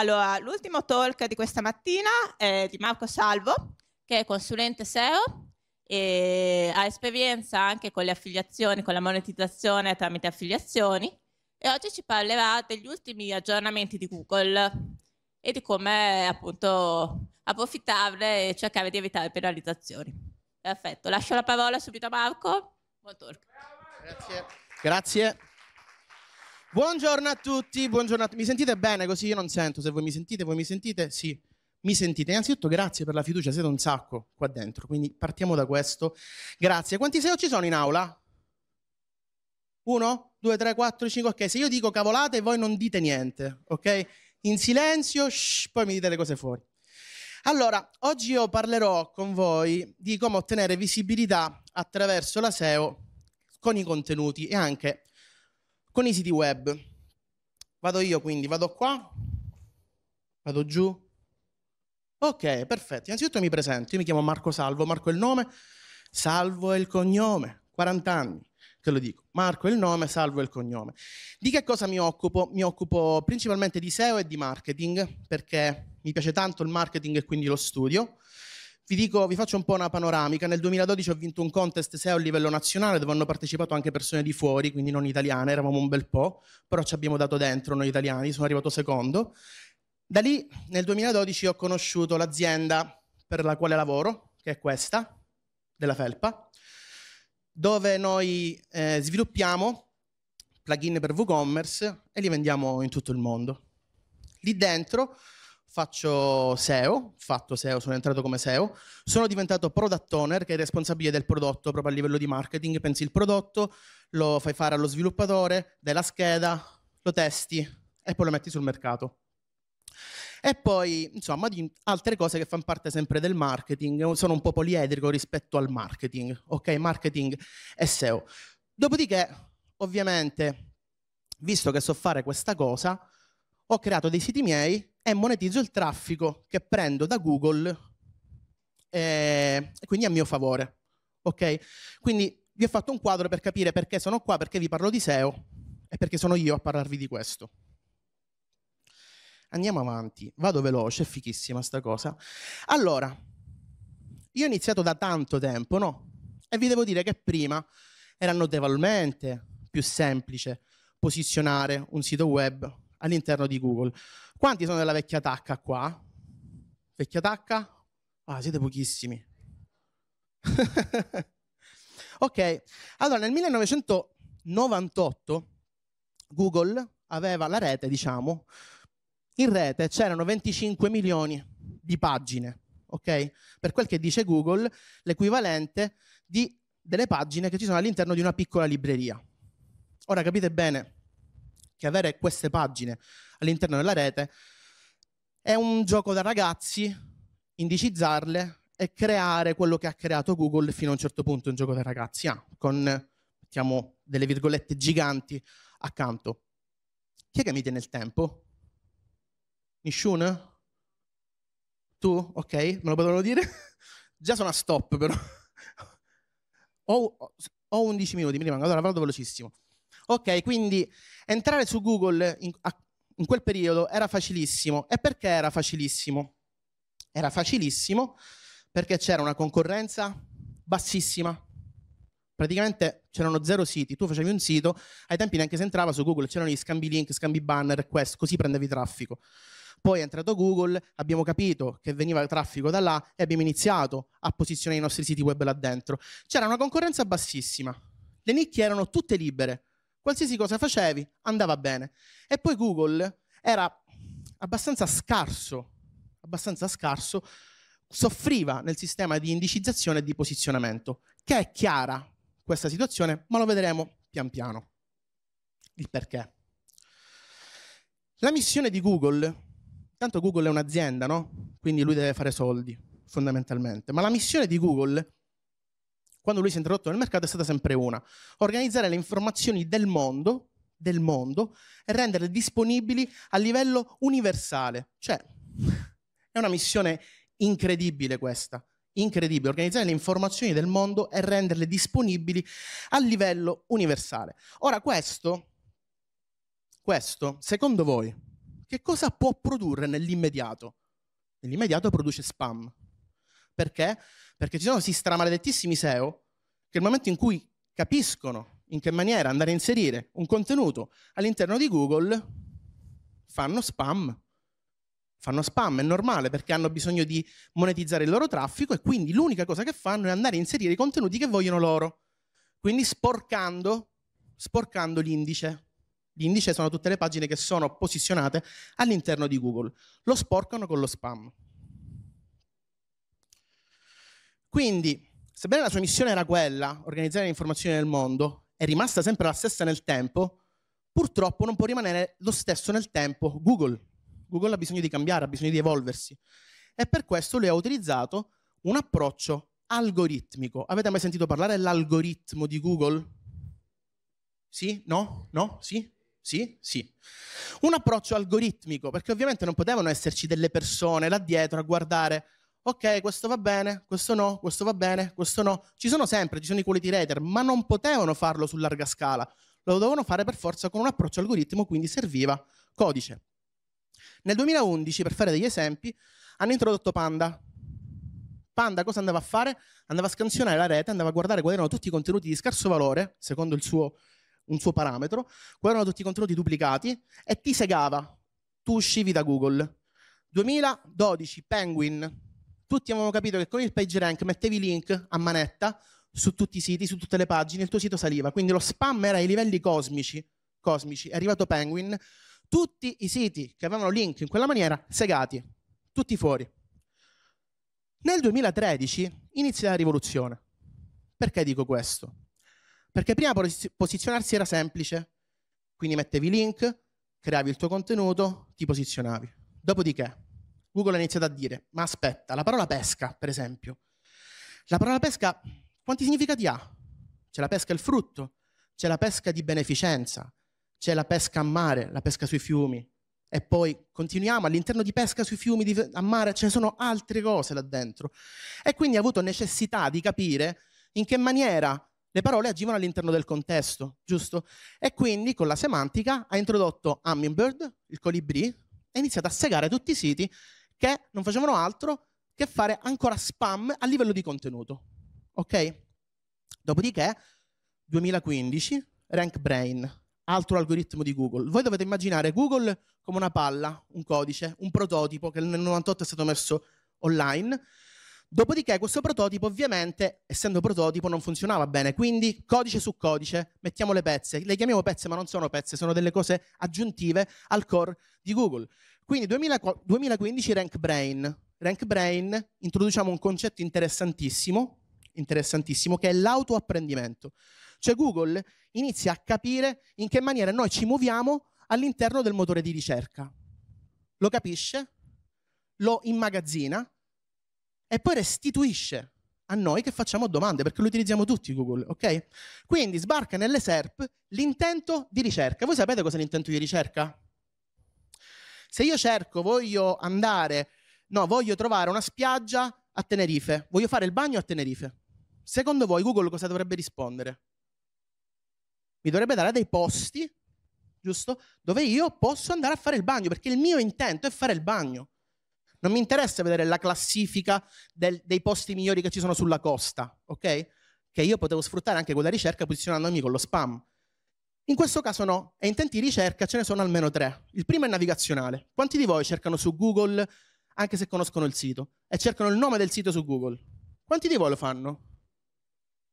Allora, l'ultimo talk di questa mattina è di Marco Salvo, che è consulente SEO e ha esperienza anche con le affiliazioni, con la monetizzazione tramite affiliazioni e oggi ci parlerà degli ultimi aggiornamenti di Google e di come appunto approfittarne e cercare di evitare penalizzazioni. Perfetto, lascio la parola subito a Marco. Buon talk. Grazie. Grazie. Buongiorno a tutti, buongiorno a... mi sentite bene così? Io non sento, se voi mi sentite, voi mi sentite? Sì, mi sentite. Innanzitutto grazie per la fiducia, siete un sacco qua dentro, quindi partiamo da questo. Grazie. Quanti SEO ci sono in aula? Uno, due, tre, quattro, cinque, ok. Se io dico cavolate voi non dite niente, ok? In silenzio, shh, poi mi dite le cose fuori. Allora, oggi io parlerò con voi di come ottenere visibilità attraverso la SEO con i contenuti e anche con i siti web. Vado io quindi, vado qua, vado giù. Ok, perfetto. Innanzitutto mi presento, io mi chiamo Marco Salvo, Marco è il nome, Salvo è il cognome, 40 anni che lo dico. Marco è il nome, Salvo è il cognome. Di che cosa mi occupo? Mi occupo principalmente di SEO e di marketing, perché mi piace tanto il marketing e quindi lo studio vi, dico, vi faccio un po' una panoramica. Nel 2012 ho vinto un contest SEO a livello nazionale dove hanno partecipato anche persone di fuori, quindi non italiane, eravamo un bel po', però ci abbiamo dato dentro noi italiani, sono arrivato secondo. Da lì nel 2012 ho conosciuto l'azienda per la quale lavoro, che è questa, della Felpa, dove noi eh, sviluppiamo plugin per WooCommerce e li vendiamo in tutto il mondo. Lì dentro faccio SEO, fatto SEO, sono entrato come SEO, sono diventato product owner che è responsabile del prodotto proprio a livello di marketing, pensi il prodotto, lo fai fare allo sviluppatore, dai la scheda, lo testi e poi lo metti sul mercato. E poi, insomma, di altre cose che fanno parte sempre del marketing, sono un po' poliedrico rispetto al marketing, ok? Marketing e SEO. Dopodiché, ovviamente, visto che so fare questa cosa, ho creato dei siti miei e monetizzo il traffico che prendo da Google eh, e quindi a mio favore. Ok? Quindi vi ho fatto un quadro per capire perché sono qua, perché vi parlo di SEO e perché sono io a parlarvi di questo. Andiamo avanti, vado veloce, è fichissima sta cosa. Allora, io ho iniziato da tanto tempo, no? E vi devo dire che prima era notevolmente più semplice posizionare un sito web all'interno di Google. Quanti sono della vecchia tacca qua? Vecchia tacca? Ah, siete pochissimi. ok, allora nel 1998 Google aveva la rete, diciamo, in rete c'erano 25 milioni di pagine, ok? Per quel che dice Google, l'equivalente di delle pagine che ci sono all'interno di una piccola libreria. Ora capite bene che avere queste pagine all'interno della rete è un gioco da ragazzi, indicizzarle e creare quello che ha creato Google fino a un certo punto, un gioco da ragazzi, ah, con, mettiamo, delle virgolette giganti accanto. Chi è che mi tiene il tempo? Nishun? Tu? Ok, me lo potevano dire? Già sono a stop però. ho, ho 11 minuti, mi rimango, allora vado velocissimo. Ok, quindi entrare su Google in, in quel periodo era facilissimo. E perché era facilissimo? Era facilissimo perché c'era una concorrenza bassissima. Praticamente c'erano zero siti, tu facevi un sito, ai tempi neanche se entrava su Google, c'erano gli scambi link, scambi banner, e questo, così prendevi traffico. Poi è entrato Google, abbiamo capito che veniva il traffico da là e abbiamo iniziato a posizionare i nostri siti web là dentro. C'era una concorrenza bassissima, le nicchie erano tutte libere, Qualsiasi cosa facevi andava bene. E poi Google era abbastanza scarso, abbastanza scarso, soffriva nel sistema di indicizzazione e di posizionamento, che è chiara questa situazione, ma lo vedremo pian piano. Il perché. La missione di Google, tanto Google è un'azienda, no? Quindi lui deve fare soldi, fondamentalmente, ma la missione di Google quando lui si è introdotto nel mercato è stata sempre una, organizzare le informazioni del mondo, del mondo e renderle disponibili a livello universale. Cioè, è una missione incredibile questa, incredibile, organizzare le informazioni del mondo e renderle disponibili a livello universale. Ora questo, questo, secondo voi, che cosa può produrre nell'immediato? Nell'immediato produce spam, perché? Perché ci sono questi stramaledettissimi SEO che nel momento in cui capiscono in che maniera andare a inserire un contenuto all'interno di Google, fanno spam. Fanno spam, è normale perché hanno bisogno di monetizzare il loro traffico e quindi l'unica cosa che fanno è andare a inserire i contenuti che vogliono loro. Quindi sporcando, sporcando l'indice. L'indice sono tutte le pagine che sono posizionate all'interno di Google. Lo sporcano con lo spam. Quindi, sebbene la sua missione era quella, organizzare le informazioni nel mondo, è rimasta sempre la stessa nel tempo, purtroppo non può rimanere lo stesso nel tempo Google. Google ha bisogno di cambiare, ha bisogno di evolversi. E per questo lui ha utilizzato un approccio algoritmico. Avete mai sentito parlare dell'algoritmo di Google? Sì? No? No? Sì? Sì? Sì. Un approccio algoritmico, perché ovviamente non potevano esserci delle persone là dietro a guardare ok, questo va bene, questo no, questo va bene, questo no. Ci sono sempre, ci sono i quality rater, ma non potevano farlo su larga scala. Lo dovevano fare per forza con un approccio algoritmo, quindi serviva codice. Nel 2011, per fare degli esempi, hanno introdotto Panda. Panda cosa andava a fare? Andava a scansionare la rete, andava a guardare quali erano tutti i contenuti di scarso valore, secondo suo, un suo parametro, quali erano tutti i contenuti duplicati, e ti segava. Tu uscivi da Google. 2012, Penguin, tutti avevano capito che con il PageRank mettevi link a manetta su tutti i siti, su tutte le pagine, il tuo sito saliva. Quindi lo spam era ai livelli cosmici, cosmici. È arrivato Penguin, tutti i siti che avevano link in quella maniera, segati, tutti fuori. Nel 2013 inizia la rivoluzione. Perché dico questo? Perché prima posizionarsi era semplice, quindi mettevi link, creavi il tuo contenuto, ti posizionavi. Dopodiché, Google ha iniziato a dire, ma aspetta, la parola pesca, per esempio, la parola pesca quanti significati ha? C'è la pesca al frutto, c'è la pesca di beneficenza, c'è la pesca a mare, la pesca sui fiumi. E poi continuiamo all'interno di pesca sui fiumi, di, a mare, ce ne sono altre cose là dentro. E quindi ha avuto necessità di capire in che maniera le parole agivano all'interno del contesto, giusto? E quindi con la semantica ha introdotto Hummingbird, il colibrì, e ha iniziato a segare tutti i siti che non facevano altro che fare ancora spam a livello di contenuto. Ok? Dopodiché, 2015, RankBrain, altro algoritmo di Google. Voi dovete immaginare Google come una palla, un codice, un prototipo che nel 98 è stato messo online. Dopodiché questo prototipo ovviamente, essendo prototipo, non funzionava bene, quindi codice su codice, mettiamo le pezze, le chiamiamo pezze ma non sono pezze, sono delle cose aggiuntive al core di Google. Quindi 2015 Rank Brain. Rank Brain introduciamo un concetto interessantissimo, interessantissimo che è l'autoapprendimento. Cioè Google inizia a capire in che maniera noi ci muoviamo all'interno del motore di ricerca. Lo capisce, lo immagazzina e poi restituisce a noi che facciamo domande, perché lo utilizziamo tutti Google, ok? Quindi sbarca nelle SERP l'intento di ricerca. Voi sapete cos'è l'intento di ricerca? Se io cerco, voglio andare, no, voglio trovare una spiaggia a Tenerife, voglio fare il bagno a Tenerife. Secondo voi Google cosa dovrebbe rispondere? Mi dovrebbe dare dei posti, giusto? Dove io posso andare a fare il bagno, perché il mio intento è fare il bagno. Non mi interessa vedere la classifica del, dei posti migliori che ci sono sulla costa, ok? Che io potevo sfruttare anche quella ricerca posizionandomi con lo spam. In questo caso no, e intenti ricerca ce ne sono almeno tre. Il primo è navigazionale. Quanti di voi cercano su Google, anche se conoscono il sito, e cercano il nome del sito su Google? Quanti di voi lo fanno?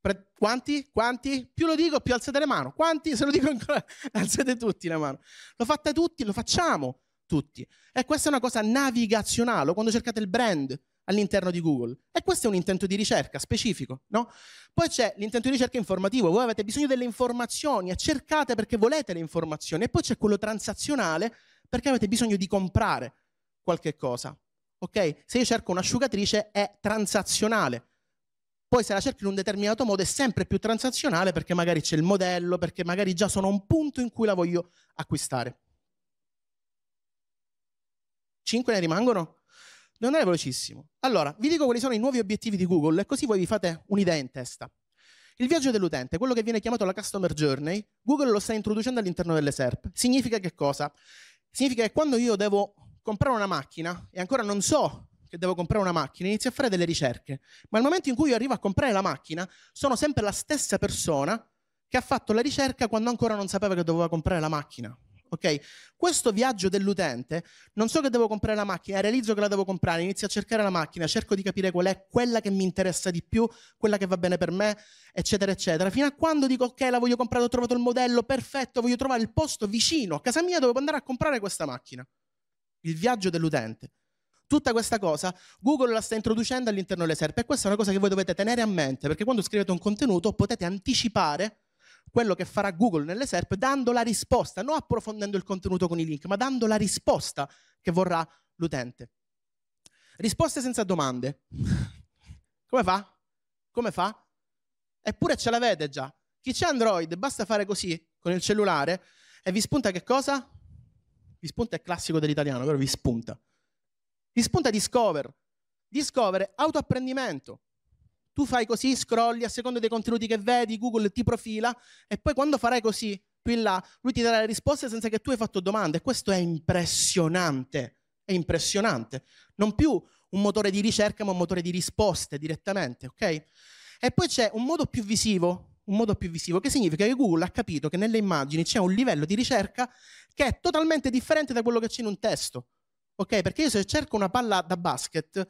Pre- quanti? Quanti? Più lo dico, più alzate le mano. Quanti? Se lo dico ancora, alzate tutti le mano. Lo fate tutti, lo facciamo tutti. E questa è una cosa navigazionale, quando cercate il brand, all'interno di Google. E questo è un intento di ricerca specifico, no? Poi c'è l'intento di ricerca informativo, voi avete bisogno delle informazioni e cercate perché volete le informazioni. E poi c'è quello transazionale perché avete bisogno di comprare qualche cosa. Ok? Se io cerco un'asciugatrice è transazionale. Poi se la cerco in un determinato modo è sempre più transazionale perché magari c'è il modello, perché magari già sono a un punto in cui la voglio acquistare. Cinque ne rimangono? Non è velocissimo. Allora, vi dico quali sono i nuovi obiettivi di Google e così voi vi fate un'idea in testa. Il viaggio dell'utente, quello che viene chiamato la customer journey, Google lo sta introducendo all'interno delle SERP. Significa che cosa? Significa che quando io devo comprare una macchina e ancora non so che devo comprare una macchina, inizio a fare delle ricerche, ma al momento in cui io arrivo a comprare la macchina, sono sempre la stessa persona che ha fatto la ricerca quando ancora non sapeva che doveva comprare la macchina. Ok? Questo viaggio dell'utente, non so che devo comprare la macchina, realizzo che la devo comprare, inizio a cercare la macchina, cerco di capire qual è quella che mi interessa di più, quella che va bene per me, eccetera, eccetera. Fino a quando dico ok, la voglio comprare, ho trovato il modello, perfetto, voglio trovare il posto vicino a casa mia dove andare a comprare questa macchina. Il viaggio dell'utente. Tutta questa cosa Google la sta introducendo all'interno delle SERP e questa è una cosa che voi dovete tenere a mente perché quando scrivete un contenuto potete anticipare quello che farà Google nelle SERP dando la risposta, non approfondendo il contenuto con i link, ma dando la risposta che vorrà l'utente. Risposte senza domande. Come fa? Come fa? Eppure ce l'avete già. Chi c'è Android, basta fare così con il cellulare e vi spunta che cosa? Vi spunta è classico dell'italiano, però vi spunta. Vi spunta Discover. Discover è autoapprendimento tu fai così, scrolli a seconda dei contenuti che vedi, Google ti profila e poi quando farai così, più in là, lui ti darà le risposte senza che tu hai fatto domande. Questo è impressionante, è impressionante. Non più un motore di ricerca, ma un motore di risposte direttamente, ok? E poi c'è un modo più visivo, un modo più visivo, che significa che Google ha capito che nelle immagini c'è un livello di ricerca che è totalmente differente da quello che c'è in un testo. Ok? Perché io se cerco una palla da basket,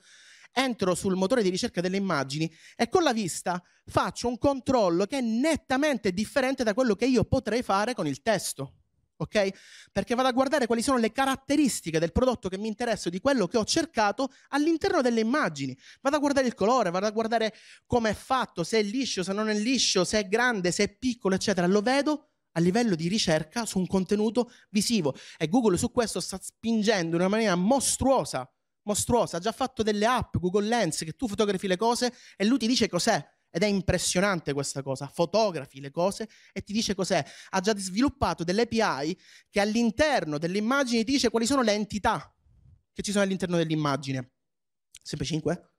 entro sul motore di ricerca delle immagini e con la vista faccio un controllo che è nettamente differente da quello che io potrei fare con il testo. Ok? Perché vado a guardare quali sono le caratteristiche del prodotto che mi interessa, di quello che ho cercato all'interno delle immagini. Vado a guardare il colore, vado a guardare come è fatto, se è liscio, se non è liscio, se è grande, se è piccolo, eccetera. Lo vedo a livello di ricerca su un contenuto visivo e Google su questo sta spingendo in una maniera mostruosa mostruosa, ha già fatto delle app, Google Lens, che tu fotografi le cose e lui ti dice cos'è. Ed è impressionante questa cosa. Fotografi le cose e ti dice cos'è. Ha già sviluppato delle API che all'interno dell'immagine ti dice quali sono le entità che ci sono all'interno dell'immagine. Sempre 5?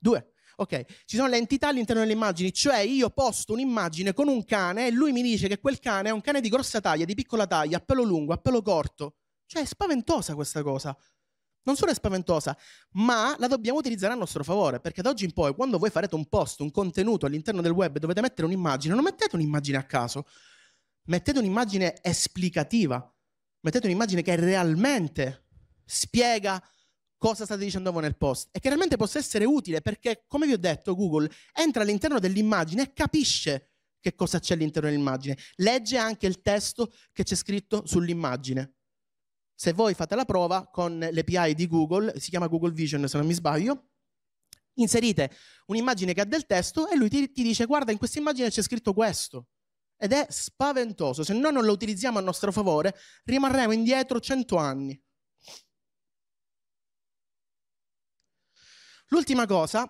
2. Ok, ci sono le entità all'interno delle immagini, cioè io posto un'immagine con un cane e lui mi dice che quel cane è un cane di grossa taglia, di piccola taglia, a pelo lungo, a pelo corto. Cioè è spaventosa questa cosa non solo è spaventosa, ma la dobbiamo utilizzare a nostro favore, perché da oggi in poi, quando voi farete un post, un contenuto all'interno del web dovete mettere un'immagine, non mettete un'immagine a caso, mettete un'immagine esplicativa, mettete un'immagine che realmente spiega cosa state dicendo voi nel post e che realmente possa essere utile perché, come vi ho detto, Google entra all'interno dell'immagine e capisce che cosa c'è all'interno dell'immagine, legge anche il testo che c'è scritto sull'immagine se voi fate la prova con l'API di Google, si chiama Google Vision se non mi sbaglio, inserite un'immagine che ha del testo e lui ti, ti dice guarda in questa immagine c'è scritto questo. Ed è spaventoso, se noi non lo utilizziamo a nostro favore rimarremo indietro 100 anni. L'ultima cosa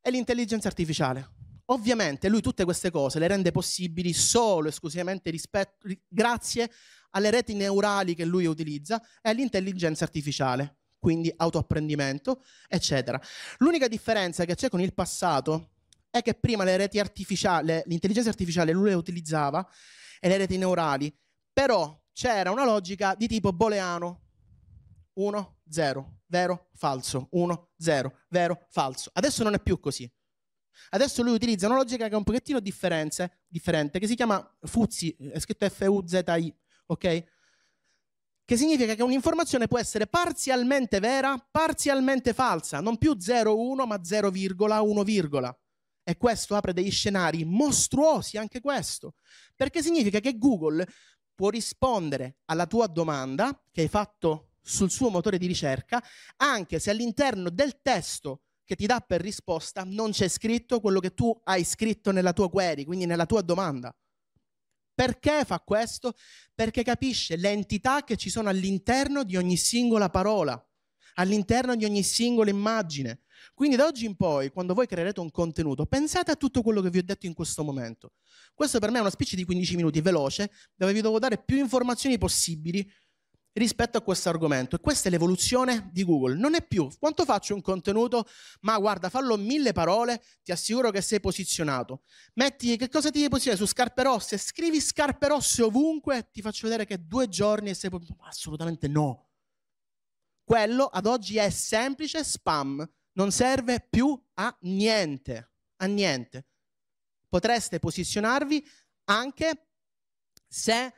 è l'intelligenza artificiale. Ovviamente lui tutte queste cose le rende possibili solo e esclusivamente rispetto, grazie alle reti neurali che lui utilizza e all'intelligenza artificiale, quindi autoapprendimento, eccetera. L'unica differenza che c'è con il passato è che prima le reti artificiali, l'intelligenza artificiale lui le utilizzava e le reti neurali, però c'era una logica di tipo booleano 1 0, vero, falso, 1 0, vero, falso. Adesso non è più così. Adesso lui utilizza una logica che è un pochettino differente, che si chiama FUZI, è scritto F-U-Z-I, ok? Che significa che un'informazione può essere parzialmente vera, parzialmente falsa, non più 0,1 ma 0,1, e questo apre degli scenari mostruosi anche questo, perché significa che Google può rispondere alla tua domanda che hai fatto sul suo motore di ricerca, anche se all'interno del testo che ti dà per risposta non c'è scritto quello che tu hai scritto nella tua query, quindi nella tua domanda. Perché fa questo? Perché capisce le entità che ci sono all'interno di ogni singola parola, all'interno di ogni singola immagine. Quindi da oggi in poi, quando voi creerete un contenuto, pensate a tutto quello che vi ho detto in questo momento. Questo per me è una specie di 15 minuti veloce, dove vi devo dare più informazioni possibili rispetto a questo argomento. E questa è l'evoluzione di Google. Non è più quanto faccio un contenuto, ma guarda, fallo mille parole, ti assicuro che sei posizionato. Metti che cosa ti devi posizionare su scarpe rosse, scrivi scarpe rosse ovunque, ti faccio vedere che due giorni e sei posizionato. assolutamente no. Quello ad oggi è semplice spam, non serve più a niente, a niente. Potreste posizionarvi anche se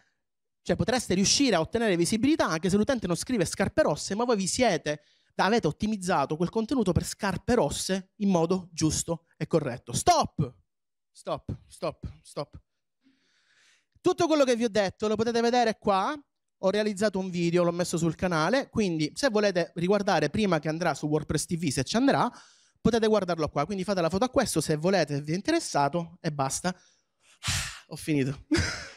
cioè potreste riuscire a ottenere visibilità anche se l'utente non scrive scarpe rosse, ma voi vi siete, avete ottimizzato quel contenuto per scarpe rosse in modo giusto e corretto. Stop! Stop, stop, stop. Tutto quello che vi ho detto lo potete vedere qua. Ho realizzato un video, l'ho messo sul canale, quindi se volete riguardare prima che andrà su WordPress TV, se ci andrà, potete guardarlo qua. Quindi fate la foto a questo se volete, se vi è interessato e basta. Ah, ho finito.